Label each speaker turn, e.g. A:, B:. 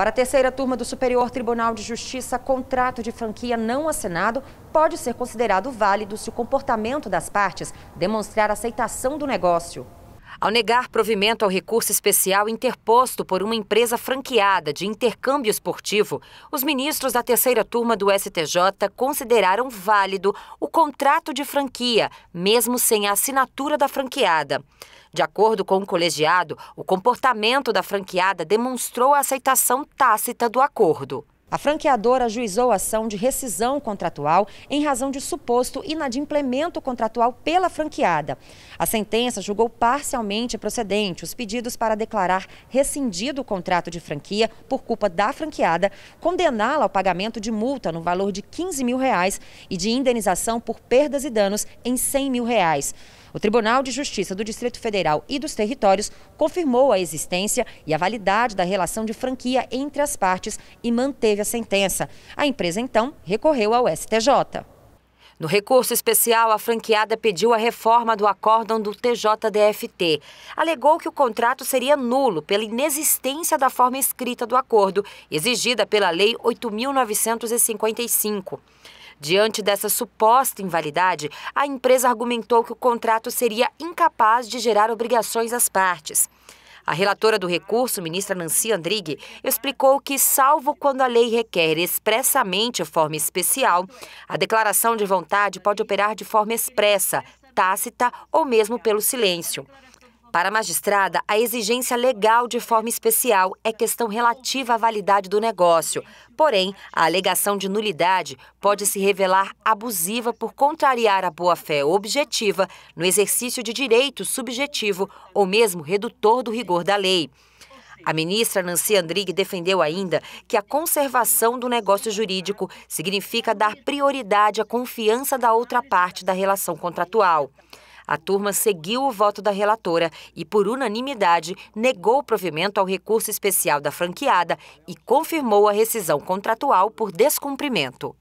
A: Para a terceira turma do Superior Tribunal de Justiça, contrato de franquia não assinado pode ser considerado válido se o comportamento das partes demonstrar aceitação do negócio. Ao negar provimento ao recurso especial interposto por uma empresa franqueada de intercâmbio esportivo, os ministros da terceira turma do STJ consideraram válido o contrato de franquia, mesmo sem a assinatura da franqueada. De acordo com o colegiado, o comportamento da franqueada demonstrou a aceitação tácita do acordo. A franqueadora ajuizou a ação de rescisão contratual em razão de suposto inadimplemento contratual pela franqueada. A sentença julgou parcialmente procedente os pedidos para declarar rescindido o contrato de franquia por culpa da franqueada, condená-la ao pagamento de multa no valor de 15 mil reais e de indenização por perdas e danos em 100 mil reais. O Tribunal de Justiça do Distrito Federal e dos Territórios confirmou a existência e a validade da relação de franquia entre as partes e manteve a sentença. A empresa, então, recorreu ao STJ. No recurso especial, a franqueada pediu a reforma do acórdão do TJDFT. Alegou que o contrato seria nulo pela inexistência da forma escrita do acordo, exigida pela Lei 8.955. Diante dessa suposta invalidade, a empresa argumentou que o contrato seria incapaz de gerar obrigações às partes. A relatora do recurso, ministra Nancy Andrighi, explicou que, salvo quando a lei requer expressamente forma especial, a declaração de vontade pode operar de forma expressa, tácita ou mesmo pelo silêncio. Para a magistrada, a exigência legal de forma especial é questão relativa à validade do negócio. Porém, a alegação de nulidade pode se revelar abusiva por contrariar a boa-fé objetiva no exercício de direito subjetivo ou mesmo redutor do rigor da lei. A ministra Nancy Andrighi defendeu ainda que a conservação do negócio jurídico significa dar prioridade à confiança da outra parte da relação contratual. A turma seguiu o voto da relatora e, por unanimidade, negou o provimento ao recurso especial da franqueada e confirmou a rescisão contratual por descumprimento.